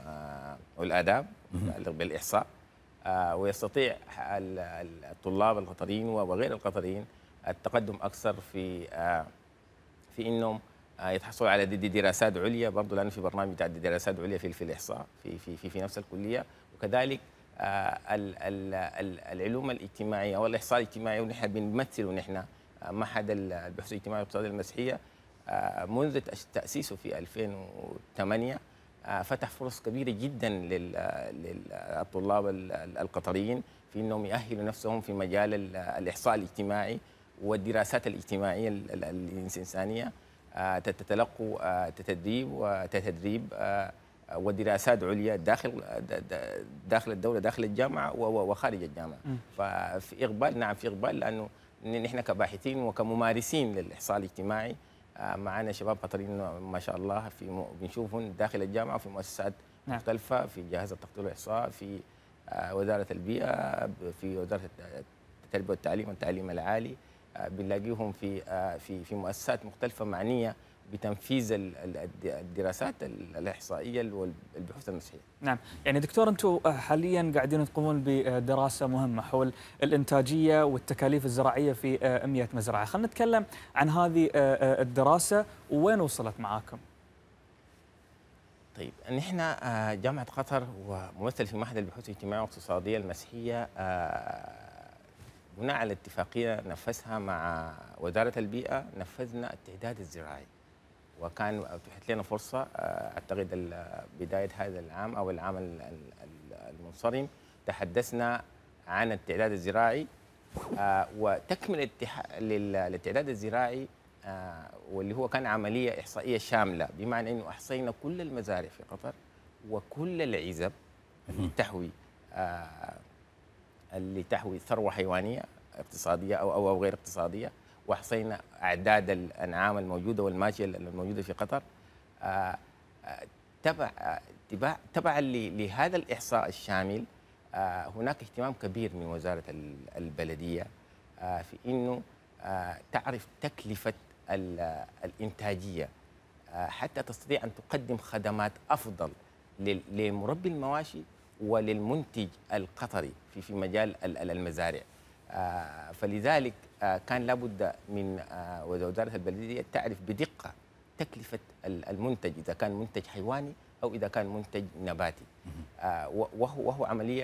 والاداب بالاحصاء ويستطيع الطلاب القطريين وغير القطريين التقدم اكثر في في انهم آه، يتحصل على دي, دي دراسات عليا برضه لانه في برنامج بتاع دراسات عليا في, في الاحصاء في في في, في نفس الكليه وكذلك آه، العلوم الاجتماعيه والاحصاء الاجتماعي ونحن بنمثل ونحن معهد البحوث الاجتماعيه والاقتصاد المسيحيه آه، منذ تاسيسه في 2008 فتح فرص كبيره جدا للطلاب القطريين في انهم ياهلوا نفسهم في مجال الاحصاء الاجتماعي والدراسات الاجتماعيه الانسانيه آه، تتلقوا آه، تدريب وتدريب آه، ودراسات عليا داخل داخل الدوله داخل الجامعه وخارج الجامعه ففي اقبال نعم في اقبال لانه نحن كباحثين وكممارسين للاحصاء الاجتماعي معنا شباب قطريين ما شاء الله في بنشوفهم داخل الجامعه في مؤسسات نعم. مختلفه في جهاز التخطيط والاحصاء في وزاره البيئه في وزاره التربيه والتعليم والتعليم العالي آه، بنلاقيهم في آه، في في مؤسسات مختلفه معنيه بتنفيذ الدراسات الاحصائيه والبحوث المسحيه. نعم، يعني دكتور انتم آه، حاليا قاعدين تقومون بدراسه مهمه حول الانتاجيه والتكاليف الزراعيه في 100 مزرعه، خلينا نتكلم عن هذه الدراسه وين وصلت معاكم؟ طيب نحن جامعه قطر وممثل في معهد البحوث الاجتماعيه والاقتصاديه المسيحيه بناء على اتفاقيه نفذها مع وزاره البيئه نفذنا التعداد الزراعي وكان اتيحت لنا فرصه آه، اعتقد بدايه هذا العام او العام المنصرم تحدثنا عن التعداد الزراعي آه، وتكمله للتعداد الزراعي آه، واللي هو كان عمليه احصائيه شامله بمعنى انه احصينا كل المزارع في قطر وكل العزب تحوي اللي تحوي ثروه حيوانيه اقتصاديه او او, غير اقتصاديه واحصينا اعداد الانعام الموجوده والماشيه الموجوده في قطر آه، آه، تبع تبع تبعا لهذا الاحصاء الشامل آه، هناك اهتمام كبير من وزاره البلديه في انه تعرف تكلفه الانتاجيه حتى تستطيع ان تقدم خدمات افضل لمربي المواشي وللمنتج القطري في في مجال المزارع آه، فلذلك آه، كان لابد من آه، وزاره البلديه تعرف بدقه تكلفه المنتج اذا كان منتج حيواني او اذا كان منتج نباتي وهو وهو عمليه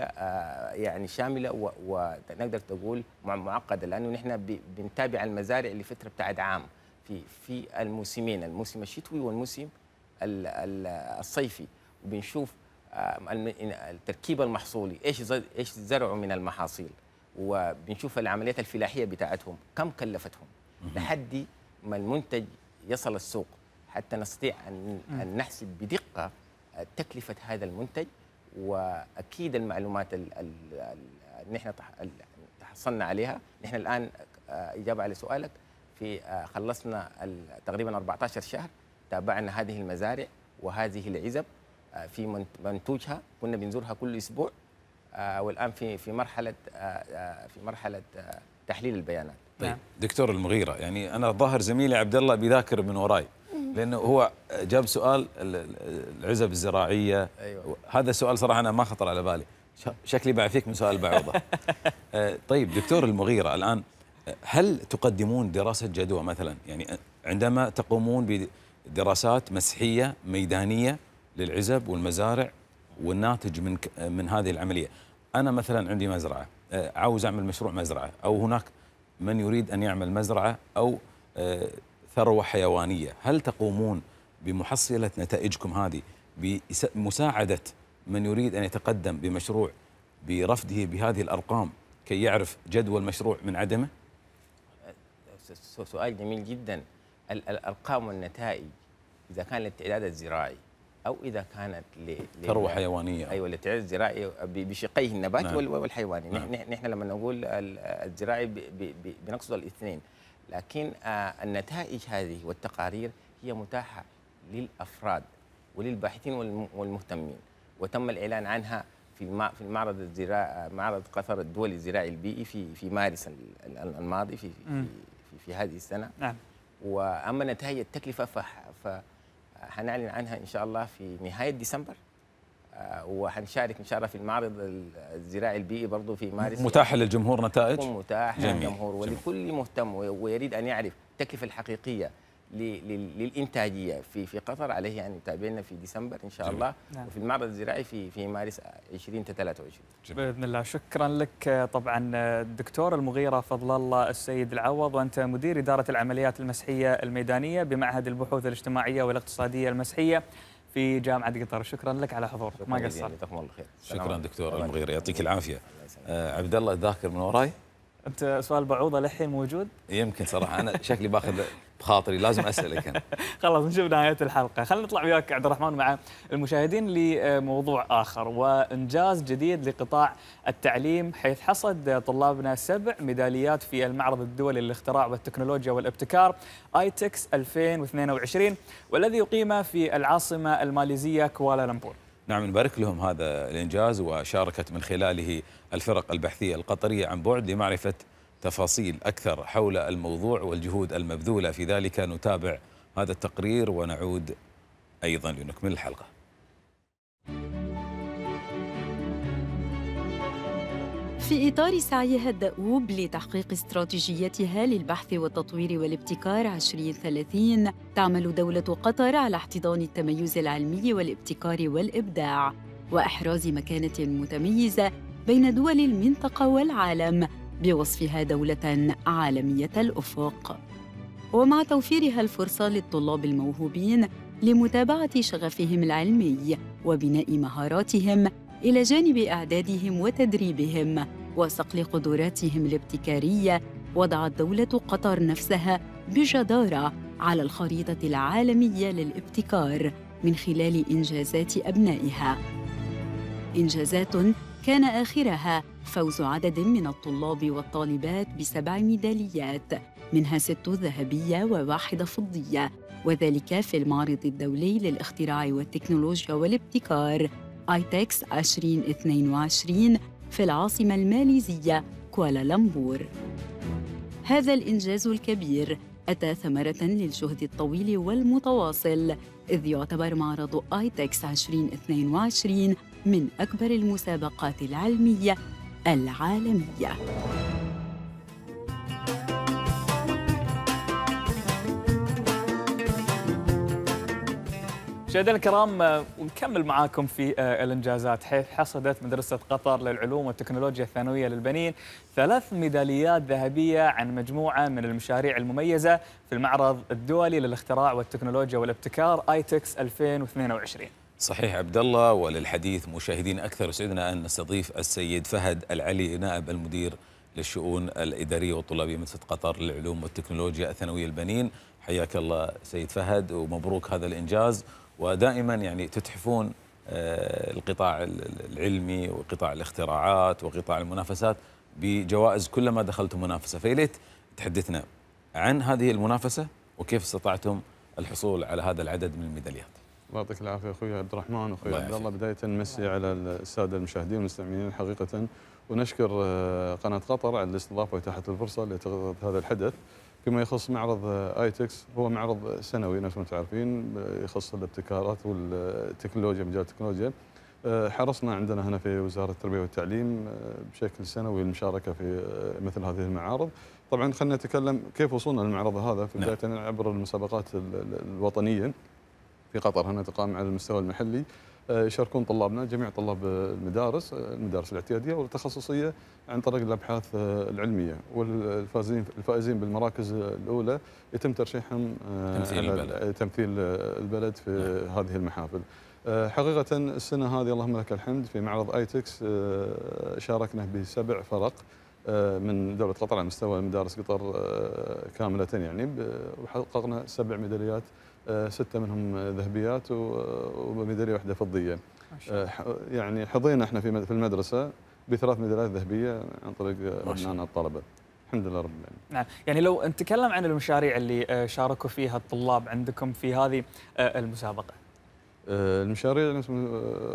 يعني شامله ونقدر تقول معقده لانه نحن بنتابع المزارع لفتره بتاعت عام في في الموسمين الموسم الشتوي والموسم الصيفي وبنشوف آه، التركيب المحصولي ايش ايش زرعوا من المحاصيل وبنشوف العمليات الفلاحيه بتاعتهم كم كلفتهم لحد ما المنتج يصل السوق حتى نستطيع ان ان نحسب بدقه آه، تكلفه هذا المنتج واكيد المعلومات اللي نحن تحصلنا عليها نحن الان آه، اجابه على سؤالك في خلصنا تقريبا 14 شهر تابعنا هذه المزارع وهذه العزب آه، في منتوجها كنا بنزورها كل اسبوع آه، والان في في مرحله آه، في مرحله تحليل البيانات طيب نعم. دكتور المغيره يعني انا ظهر زميلي عبد الله بيذاكر من وراي لانه هو جاب سؤال العزب الزراعيه أيوة. هذا السؤال صراحه انا ما خطر على بالي شكلي بعفيك من سؤال بعوضه طيب دكتور المغيره الان هل تقدمون دراسه جدوى مثلا يعني عندما تقومون بدراسات مسحيه ميدانيه للعزب والمزارع والناتج من من هذه العمليه انا مثلا عندي مزرعه آه، عاوز اعمل مشروع مزرعه او هناك من يريد ان يعمل مزرعه او آه، ثروه حيوانيه هل تقومون بمحصله نتائجكم هذه بمساعده من يريد ان يتقدم بمشروع برفده بهذه الارقام كي يعرف جدوى المشروع من عدمه سؤال جميل جدا الارقام والنتائج اذا كان التعداد الزراعي او اذا كانت ثروه حيوانيه ايوه لتعز الزراعي بشقيه النبات نعم. والحيواني نعم. نحن لما نقول الزراعي بنقصد الاثنين لكن آه، النتائج هذه والتقارير هي متاحه للافراد وللباحثين والمهتمين وتم الاعلان عنها في في المعرض الزراعي معرض قطر الدولي الزراعي البيئي في في مارس الماضي في في, في, في هذه السنه نعم واما نتائج التكلفه هنعلن عنها ان شاء الله في نهايه ديسمبر آه، وهنشارك ان شاء الله في المعرض الزراعي البيئي برضه في مارس متاح للجمهور نتائج متاح للجمهور ولكل مهتم ويريد ان يعرف التكلفه الحقيقيه للانتاجيه في في قطر عليه يعني تابعنا في ديسمبر ان شاء جميل. الله نعم. وفي المعرض الزراعي في في مارس 2023 باذن الله شكرا لك طبعا الدكتور المغيره فضل الله السيد العوض وانت مدير اداره العمليات المسحيه الميدانيه بمعهد البحوث الاجتماعيه والاقتصاديه المسحيه في جامعه قطر شكرا لك على حضورك ما قصرت جزاكم الله خير شكرا دكتور المغيره يعطيك العافيه آه عبد الله ذاكر من وراي انت سؤال بعوضه للحين موجود يمكن صراحه انا شكلي باخذ بخاطري لازم اسالك انا خلاص نشوف نهايه الحلقه خلينا نطلع وياك عبد الرحمن مع المشاهدين لموضوع اخر وانجاز جديد لقطاع التعليم حيث حصد طلابنا سبع ميداليات في المعرض الدولي للاختراع والتكنولوجيا والابتكار ايتكس 2022 والذي اقيم في العاصمه الماليزيه كوالالمبور نعم نبارك لهم هذا الانجاز وشاركت من خلاله الفرق البحثيه القطريه عن بعد لمعرفه تفاصيل أكثر حول الموضوع والجهود المبذولة في ذلك نتابع هذا التقرير ونعود أيضا لنكمل الحلقة في إطار سعيها الدؤوب لتحقيق استراتيجيتها للبحث والتطوير والابتكار 2030 تعمل دولة قطر على احتضان التميز العلمي والابتكار والإبداع وإحراز مكانة متميزة بين دول المنطقة والعالم بوصفها دولة عالمية الأفق ومع توفيرها الفرصة للطلاب الموهوبين لمتابعة شغفهم العلمي وبناء مهاراتهم إلى جانب إعدادهم وتدريبهم وصقل قدراتهم الابتكارية وضعت دولة قطر نفسها بجدارة على الخريطة العالمية للابتكار من خلال إنجازات أبنائها إنجازات كان آخرها فوز عدد من الطلاب والطالبات بسبع ميداليات منها ست ذهبية وواحدة فضية وذلك في المعرض الدولي للاختراع والتكنولوجيا والابتكار آيتكس 2022 في العاصمة الماليزية كوالالمبور هذا الإنجاز الكبير أتى ثمرة للجهد الطويل والمتواصل إذ يعتبر معرض آيتكس 2022 من أكبر المسابقات العلمية العالمية مشاهدينا الكرام ونكمل معاكم في آه، الانجازات حيث حصدت مدرسه قطر للعلوم والتكنولوجيا الثانويه للبنين ثلاث ميداليات ذهبيه عن مجموعه من المشاريع المميزه في المعرض الدولي للاختراع والتكنولوجيا والابتكار ايتكس 2022 صحيح عبد الله وللحديث مشاهدين اكثر يسعدنا ان نستضيف السيد فهد العلي نائب المدير للشؤون الاداريه والطلابيه مدرسه قطر للعلوم والتكنولوجيا الثانويه البنين حياك الله سيد فهد ومبروك هذا الانجاز ودائما يعني تتحفون آه، القطاع العلمي وقطاع الاختراعات وقطاع المنافسات بجوائز كلما دخلت منافسه فيليت تحدثنا عن هذه المنافسه وكيف استطعتم الحصول على هذا العدد من الميداليات الله يعطيك العافيه اخوي عبد الرحمن اخوي عبد الله بدايه نمسي على الساده المشاهدين والمستمعين حقيقه ونشكر آه، قناه قطر على الاستضافه واتاحه الفرصه لتغطيه هذا الحدث فيما يخص معرض آه، ايتكس هو معرض سنوي نفس ما تعرفين آه، يخص الابتكارات والتكنولوجيا مجال التكنولوجيا حرصنا عندنا هنا في وزاره التربيه والتعليم بشكل سنوي المشاركه في مثل هذه المعارض طبعا خلينا نتكلم كيف وصلنا للمعرض هذا في نعم. بدايه عبر المسابقات الوطنيه في قطر هنا تقام على المستوى المحلي آه، يشاركون طلابنا جميع طلاب المدارس آه، المدارس الاعتياديه والتخصصيه عن طريق الابحاث آه، العلميه والفائزين الفائزين بالمراكز الاولى يتم ترشيحهم تمثيل البلد تمثيل البلد في نعم. هذه المحافل. حقيقه السنه هذه اللهم لك الحمد في معرض ايتكس شاركنا بسبع فرق من دولة قطر على مستوى مدارس قطر كاملة يعني وحققنا سبع ميداليات آه، سته منهم ذهبيات آه، وميداليه واحده فضيه آه، يعني حظينا احنا في في المدرسه بثلاث ميداليات ذهبيه عن طريق ابنائنا الطلبه الحمد لله رب العالمين. نعم، يعني لو نتكلم عن المشاريع اللي شاركوا فيها الطلاب عندكم في هذه المسابقه. المشاريع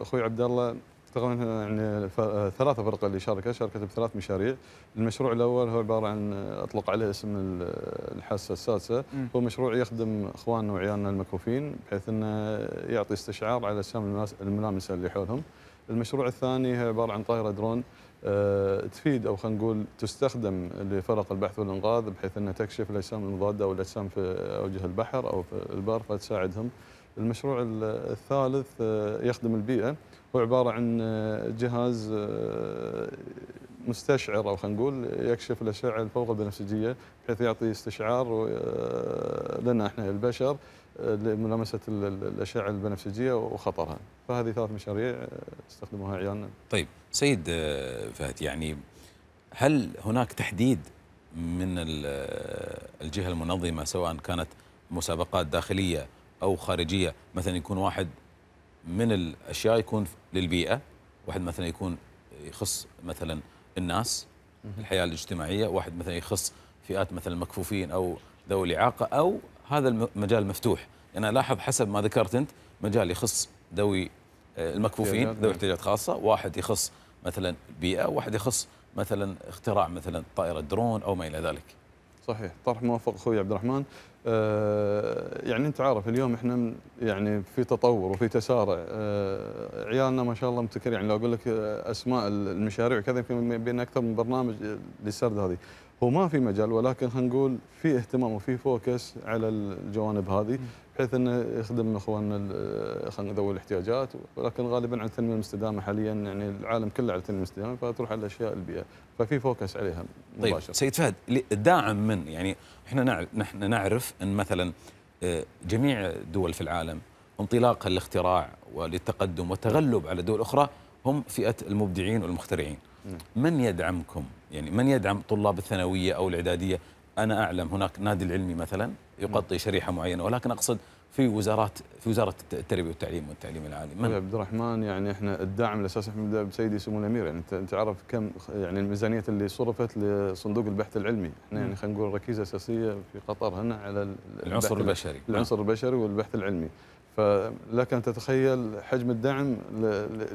اخوي عبد الله طبعا يعني ثلاثة فرق اللي شاركت شاركت بثلاث مشاريع المشروع الأول هو عبارة عن أطلق عليه اسم الحاسة السادسة هو مشروع يخدم إخواننا وعيالنا المكفوفين بحيث أنه يعطي استشعار على أجسام الملامسة اللي حولهم المشروع الثاني هي عبارة عن طائرة درون آه، تفيد او خلينا نقول تستخدم لفرق البحث والانقاذ بحيث انها تكشف الاجسام المضاده والاجسام في اوجه البحر او في البر فتساعدهم. المشروع الثالث آه، يخدم البيئه هو عباره عن آه، جهاز آه، مستشعر او خلينا نقول يكشف الاشعه الفوق البنفسجيه بحيث يعطي استشعار آه، لنا احنا البشر لملامسه الاشعه البنفسجيه وخطرها، فهذه ثلاث مشاريع استخدموها عيالنا. طيب سيد فهد يعني هل هناك تحديد من الجهه المنظمه سواء كانت مسابقات داخليه او خارجيه مثلا يكون واحد من الاشياء يكون للبيئه واحد مثلا يكون يخص مثلا الناس الحياه الاجتماعيه واحد مثلا يخص فئات مثلا المكفوفين او ذوي الاعاقه او هذا المجال مفتوح انا لاحظ حسب ما ذكرت انت مجال يخص ذوي آه، المكفوفين ذوي نعم. احتياجات خاصه واحد يخص مثلا البيئه واحد يخص مثلا اختراع مثلا طائره درون او ما الى ذلك صحيح طرح موفق اخوي عبد الرحمن آه، يعني انت عارف اليوم احنا يعني في تطور وفي تسارع آه، عيالنا ما شاء الله مبتكر يعني لو اقول لك آه، اسماء المشاريع كذا في بين اكثر من برنامج للسرد هذه هو ما في مجال ولكن خلينا نقول في اهتمام وفي فوكس على الجوانب هذه بحيث انه يخدم اخواننا خلينا ذوي الاحتياجات ولكن غالبا على التنميه المستدامه حاليا يعني العالم كله على التنميه المستدامه فتروح على الاشياء البيئه ففي فوكس عليها طيب، مباشره. طيب سيد فهد الداعم من يعني احنا نعرف نحن نعرف ان مثلا آه، جميع الدول في العالم انطلاقا للاختراع وللتقدم والتغلب على دول اخرى هم فئه المبدعين والمخترعين. من يدعمكم يعني من يدعم طلاب الثانويه او الاعداديه انا اعلم هناك نادي العلمي مثلا يغطي شريحه معينه ولكن اقصد في وزارات في وزاره التربيه والتعليم والتعليم العالي من عبد الرحمن يعني احنا الدعم الاساسي احنا سيدي بسيدي سمو الامير يعني انت تعرف كم يعني الميزانيه اللي صرفت لصندوق البحث العلمي احنا يعني خلينا نقول ركيزه اساسيه في قطر هنا على العنصر البشري العنصر نعم. البشري والبحث العلمي فلك ان تتخيل حجم الدعم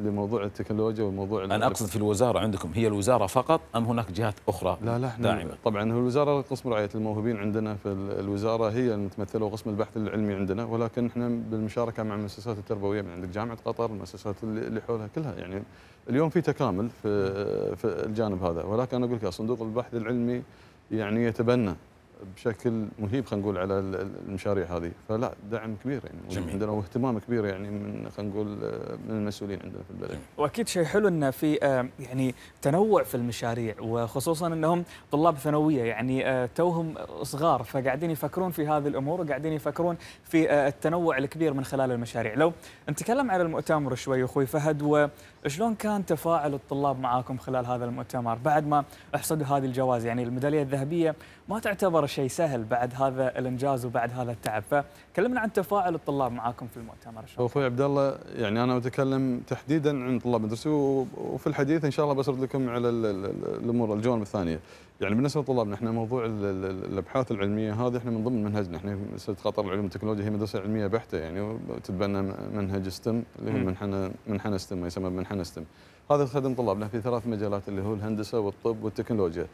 لموضوع التكنولوجيا وموضوع انا اقصد في الوزاره عندكم هي الوزاره فقط ام هناك جهات اخرى لا لا داعمه؟ طبعا هو الوزاره قسم رعايه الموهوبين عندنا في الوزاره هي المتمثله وقسم البحث العلمي عندنا ولكن احنا بالمشاركه مع المؤسسات التربويه من عندك جامعه قطر المؤسسات اللي حولها كلها يعني اليوم في تكامل في في الجانب هذا ولكن انا اقول لك صندوق البحث العلمي يعني يتبنى بشكل مهيب خلينا نقول على المشاريع هذه فلا دعم كبير يعني جميل. عندنا واهتمام كبير يعني من خلينا نقول من المسؤولين عندنا في البلد واكيد شيء حلو انه في آه، يعني تنوع في المشاريع وخصوصا انهم طلاب ثانويه يعني آه، توهم صغار فقاعدين يفكرون في هذه الامور وقاعدين يفكرون في آه، التنوع الكبير من خلال المشاريع لو نتكلم على المؤتمر شوي اخوي فهد وشلون كان تفاعل الطلاب معاكم خلال هذا المؤتمر بعد ما احصدوا هذه الجوائز يعني الميداليه الذهبيه ما تعتبر شيء سهل بعد هذا الانجاز وبعد هذا التعب فكلمنا عن تفاعل الطلاب معاكم في المؤتمر شو اخوي عبد الله يعني انا اتكلم تحديدا عن طلاب مدرسي وفي الحديث ان شاء الله بسرد لكم على الامور الجوانب الثانيه يعني بالنسبه لطلابنا احنا موضوع الابحاث العلميه هذه احنا من ضمن منهجنا احنا مدرسه قطر العلوم والتكنولوجيا هي مدرسه علميه بحته يعني تتبنى منهج ستم اللي هو منحنى منحنى ستم ما يسمى منحنى ستم هذا يخدم طلابنا في ثلاث مجالات اللي هو الهندسه والطب والتكنولوجيا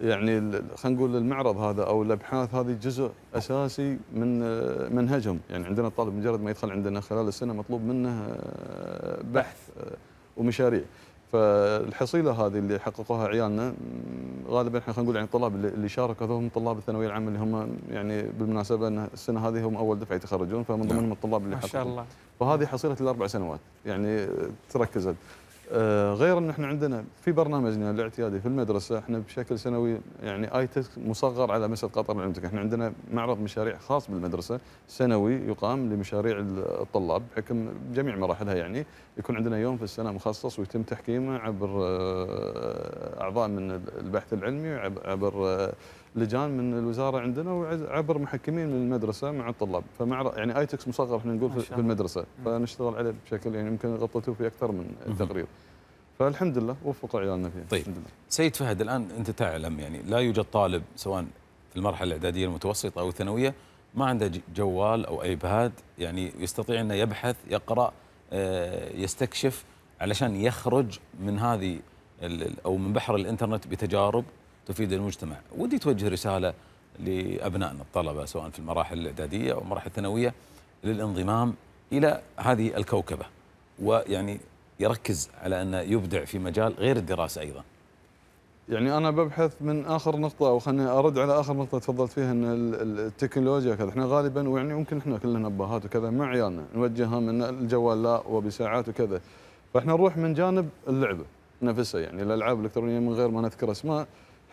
يعني خلينا نقول المعرض هذا او الابحاث هذه جزء اساسي من آه، منهجهم، يعني عندنا الطالب مجرد ما يدخل عندنا خلال السنه مطلوب منه آه، بحث آه، ومشاريع. فالحصيله هذه اللي حققوها عيالنا غالبا احنا خلينا نقول يعني الطلاب اللي شاركوا هم طلاب الثانويه العامه اللي هم يعني بالمناسبه ان السنه هذه هم اول دفعه يتخرجون فمن نعم. ضمنهم الطلاب اللي حققوا ما شاء الله فهذه حصيله الاربع سنوات يعني تركزت آه، غير ان احنا عندنا في برنامجنا الاعتيادي في المدرسه احنا بشكل سنوي يعني اي تك مصغر على مسألة قطر العمتك احنا عندنا معرض مشاريع خاص بالمدرسه سنوي يقام لمشاريع الطلاب بحكم جميع مراحلها يعني يكون عندنا يوم في السنه مخصص ويتم تحكيمه عبر آه، اعضاء من البحث العلمي عبر آه، لجان من الوزاره عندنا وعبر محكمين من المدرسه مع الطلاب فمع يعني ايتكس مصغر احنا نقول في المدرسه فنشتغل عليه بشكل يعني يمكن غطيته في اكثر من تقرير فالحمد لله وفقوا عيالنا فيه طيب الحمد لله. سيد فهد الان انت تعلم يعني لا يوجد طالب سواء في المرحله الاعداديه المتوسطه او الثانويه ما عنده جوال او ايباد يعني يستطيع انه يبحث يقرا آه، يستكشف علشان يخرج من هذه او من بحر الانترنت بتجارب تفيد المجتمع ودي توجه رسالة لأبنائنا الطلبة سواء في المراحل الإعدادية أو المراحل الثانوية للانضمام إلى هذه الكوكبة ويعني يركز على أن يبدع في مجال غير الدراسة أيضا يعني انا ببحث من اخر نقطه او خليني ارد على اخر نقطه تفضلت فيها ان التكنولوجيا كذا احنا غالبا ويعني ممكن احنا كلنا ابهات وكذا مع عيالنا نوجهها من الجوال لا وبساعات وكذا فاحنا نروح من جانب اللعبه نفسها يعني الالعاب الالكترونيه من غير ما نذكر اسماء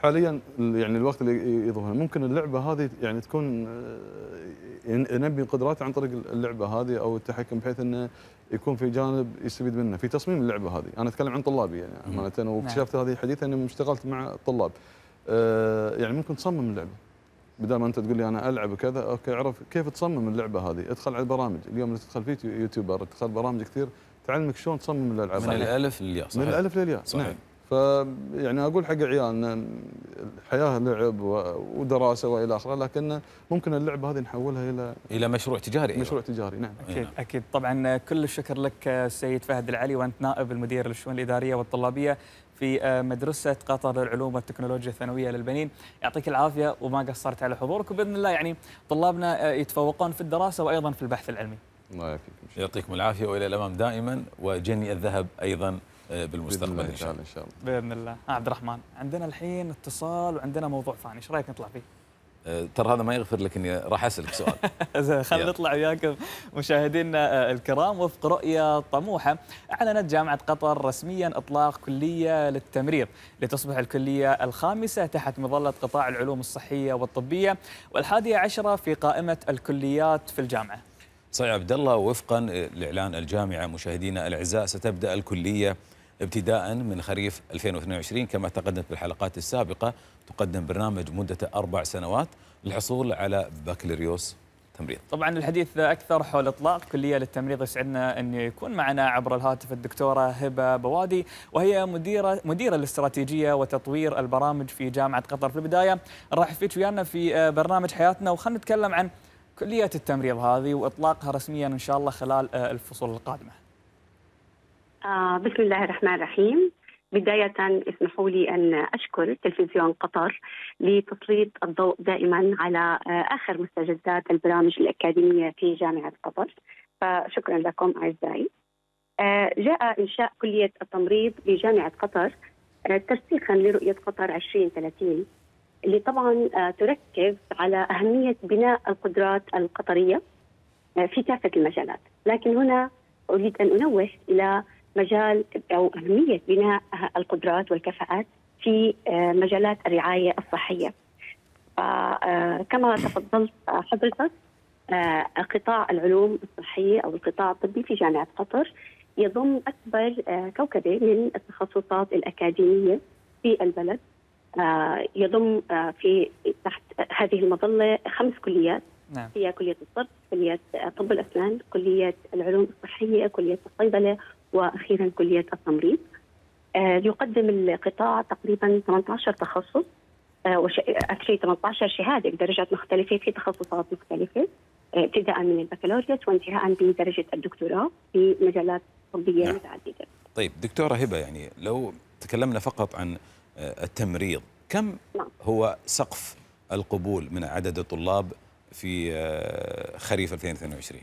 حاليا يعني الوقت اللي يظهر ممكن اللعبه هذه يعني تكون آه، ينبي قدراته عن طريق اللعبه هذه او التحكم بحيث انه يكون في جانب يستفيد منه في تصميم اللعبه هذه، انا اتكلم عن طلابي يعني امانه نعم. واكتشفت هذه حديثا اني اشتغلت مع الطلاب. آه، يعني ممكن تصمم اللعبه. بدل ما انت تقول لي انا العب وكذا اوكي اعرف كيف تصمم اللعبه هذه، ادخل على البرامج، اليوم اللي تدخل فيه يوتيوبر، تدخل برامج كثير تعلمك شلون تصمم الالعاب من الالف للياء من الالف للياء نعم فيعني اقول حق عيالنا الحياه لعب ودراسه والى اخره لكن ممكن اللعب هذه نحولها الى الى مشروع تجاري مشروع تجاري نعم إيه. اكيد نعم. اكيد طبعا كل الشكر لك السيد فهد العلي وانت نائب المدير للشؤون الاداريه والطلابيه في مدرسة قطر للعلوم والتكنولوجيا الثانوية للبنين يعطيك العافية وما قصرت على حضورك وبإذن الله يعني طلابنا يتفوقون في الدراسة وأيضا في البحث العلمي الله يعافيك يعطيكم العافية وإلى الأمام دائما وجني الذهب أيضا آه، بالمستقبل إن شاء الله إن شاء الله بإذن الله آه، عبد الرحمن عندنا الحين اتصال وعندنا موضوع ثاني إيش رأيك نطلع فيه؟ آه، ترى هذا ما يغفر لك اني راح اسالك سؤال خلينا نطلع وياكم مشاهدينا الكرام وفق رؤيه طموحه اعلنت جامعه قطر رسميا اطلاق كليه للتمريض لتصبح الكليه الخامسه تحت مظله قطاع العلوم الصحيه والطبيه والحادية عشره في قائمه الكليات في الجامعه صحيح عبد الله وفقا لاعلان الجامعه مشاهدينا الاعزاء ستبدا الكليه ابتداء من خريف 2022 كما تقدمت بالحلقات السابقة تقدم برنامج مدته أربع سنوات للحصول على بكالوريوس تمريض طبعا الحديث أكثر حول إطلاق كلية للتمريض يسعدنا أن يكون معنا عبر الهاتف الدكتورة هبة بوادي وهي مديرة مديرة الاستراتيجية وتطوير البرامج في جامعة قطر في البداية راح فيك ويانا في آه، برنامج حياتنا وخلنا نتكلم عن كلية التمريض هذه وإطلاقها رسميا إن شاء الله خلال آه، الفصول القادمة آه، بسم الله الرحمن الرحيم بداية اسمحوا لي أن أشكر تلفزيون قطر لتسليط الضوء دائما على آه، آخر مستجدات البرامج الأكاديمية في جامعة قطر فشكرا لكم أعزائي آه، جاء إنشاء كلية التمريض بجامعة قطر ترسيخا لرؤية قطر 2030 اللي طبعا تركز على أهمية بناء القدرات القطرية في كافة المجالات لكن هنا أريد أن أنوه إلى مجال او اهميه بناء القدرات والكفاءات في آه، مجالات الرعايه الصحيه. فكما آه، تفضلت آه، حضرتك قطاع العلوم الصحيه او القطاع الطبي في جامعه قطر يضم اكبر كوكبه من التخصصات الاكاديميه في البلد يضم في تحت هذه المظله خمس كليات نعم. هي كليه الطب، كليه طب الاسنان، كليه العلوم الصحيه، كليه الصيدله واخيرا كليه التمريض. آه، يقدم القطاع تقريبا 18 تخصص اكشلي آه، آه، 18 شهاده بدرجات مختلفه في تخصصات مختلفه ابتداء من البكالوريوس وانتهاء بدرجه الدكتوراه في مجالات طبيه نعم. متعدده. طيب دكتوره هبه يعني لو تكلمنا فقط عن التمريض، كم نعم. هو سقف القبول من عدد الطلاب في خريف 2022؟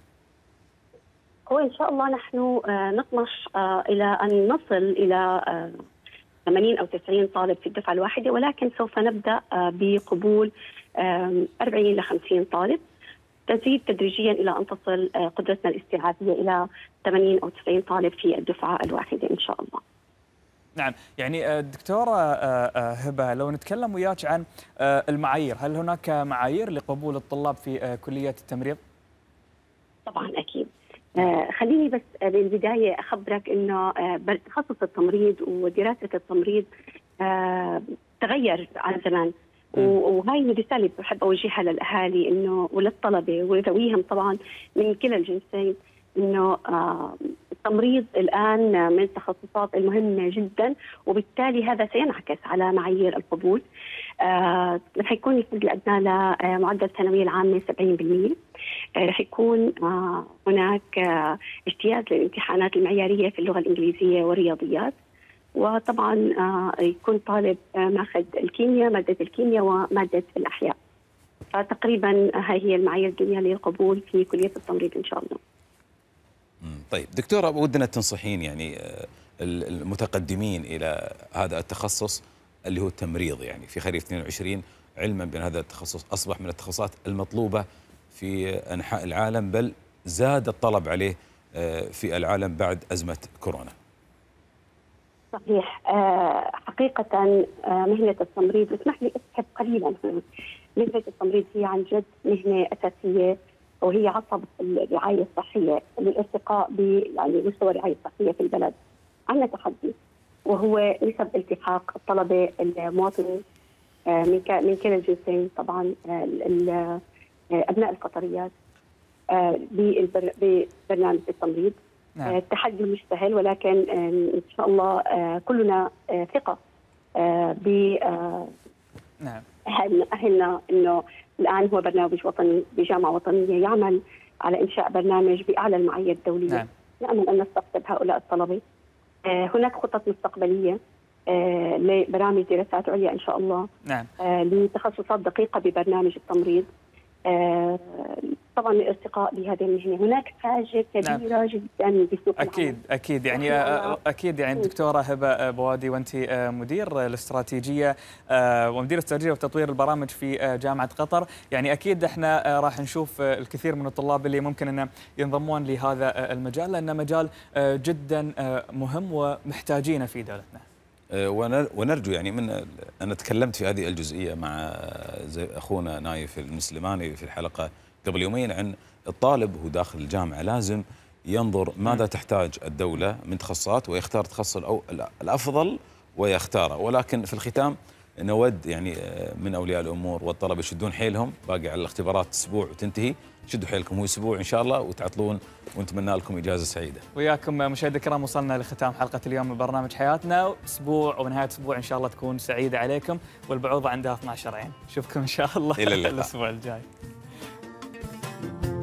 هو ان شاء الله نحن آه، نطمح آه، الى ان نصل الى 80 آه، او 90 طالب في الدفعه الواحده ولكن سوف نبدا بقبول 40 ل 50 طالب تزيد تدريجيا الى ان تصل قدرتنا الاستيعابيه الى 80 او 90 طالب في الدفعه الواحده ان شاء الله. نعم يعني دكتورة هبة لو نتكلم وياك عن المعايير هل هناك معايير لقبول الطلاب في كلية التمريض؟ طبعا أكيد آه، خليني بس آه، بالبدايه اخبرك انه آه، تخصص التمريض ودراسه التمريض تغير عن زمان وهاي الرساله بحب اوجهها للاهالي انه وللطلبه وذويهم طبعا من كلا الجنسين انه آه، التمريض الان من التخصصات المهمه جدا وبالتالي هذا سينعكس على معايير القبول آه، رح يكون الحد الادنى لمعدل آه، الثانويه العامه 70% رح يكون هناك اجتياز للامتحانات المعياريه في اللغه الانجليزيه والرياضيات وطبعا يكون طالب ماخذ الكيمياء ماده الكيمياء وماده الاحياء فتقريبا هاي هي المعايير الدنيا للقبول في كليه التمريض ان شاء الله طيب دكتوره ودنا تنصحين يعني آه، المتقدمين الى هذا التخصص اللي هو التمريض يعني في خريف 22 علما بان هذا التخصص اصبح من التخصصات المطلوبه في انحاء العالم بل زاد الطلب عليه آه، في العالم بعد ازمه كورونا. صحيح آه، حقيقة مهنة التمريض اسمح لي أسحب قليلا هنا مهنة التمريض هي عن جد مهنة أساسية وهي عصب الرعايه الصحيه للارتقاء يعني مستوى الرعايه الصحيه في البلد. عندنا تحدي وهو نسب التحاق الطلبه المواطنين آه، من من كلا الجنسين طبعا آه، آه، ابناء القطريات ببرنامج التمريض نعم. التحدي مش سهل ولكن ان شاء الله كلنا ثقه ب نعم اهلنا انه الان هو برنامج وطني بجامعه وطنيه يعمل على انشاء برنامج باعلى المعايير الدوليه نعم. نامل ان نستقطب هؤلاء الطلبه آه، هناك خطط مستقبليه آه، لبرامج دراسات عليا ان شاء الله نعم. آه، لتخصصات دقيقه ببرنامج التمريض آه، طبعا الارتقاء بهذه المهنه، هناك حاجه نعم. كبيره نعم. جدا بسوق اكيد اكيد يعني، آه، اكيد يعني اكيد يعني دكتوره هبه بوادي وانت آه، مدير الاستراتيجيه ومدير استراتيجيه وتطوير البرامج في جامعه قطر، يعني اكيد احنا راح نشوف الكثير من الطلاب اللي ممكن انه ينضمون لهذا المجال لانه مجال جدا مهم ومحتاجينه في دولتنا. آه، ونرجو يعني من انا تكلمت في هذه الجزئيه مع آه، اخونا نايف المسلماني في الحلقه قبل يومين عن الطالب هو داخل الجامعه لازم ينظر ماذا تحتاج الدوله من تخصصات ويختار تخصص الافضل ويختاره ولكن في الختام نود يعني آه، من اولياء الامور والطلبه يشدون حيلهم باقي على الاختبارات اسبوع وتنتهي شدوا حيلكم هو اسبوع ان شاء الله وتعطلون ونتمنى لكم اجازه سعيده. وياكم مشاهدينا الكرام وصلنا لختام حلقه اليوم من برنامج حياتنا اسبوع ونهايه اسبوع ان شاء الله تكون سعيده عليكم والبعوضه عندها 12 عين. اشوفكم ان شاء الله الى الاسبوع الجاي. Thank you.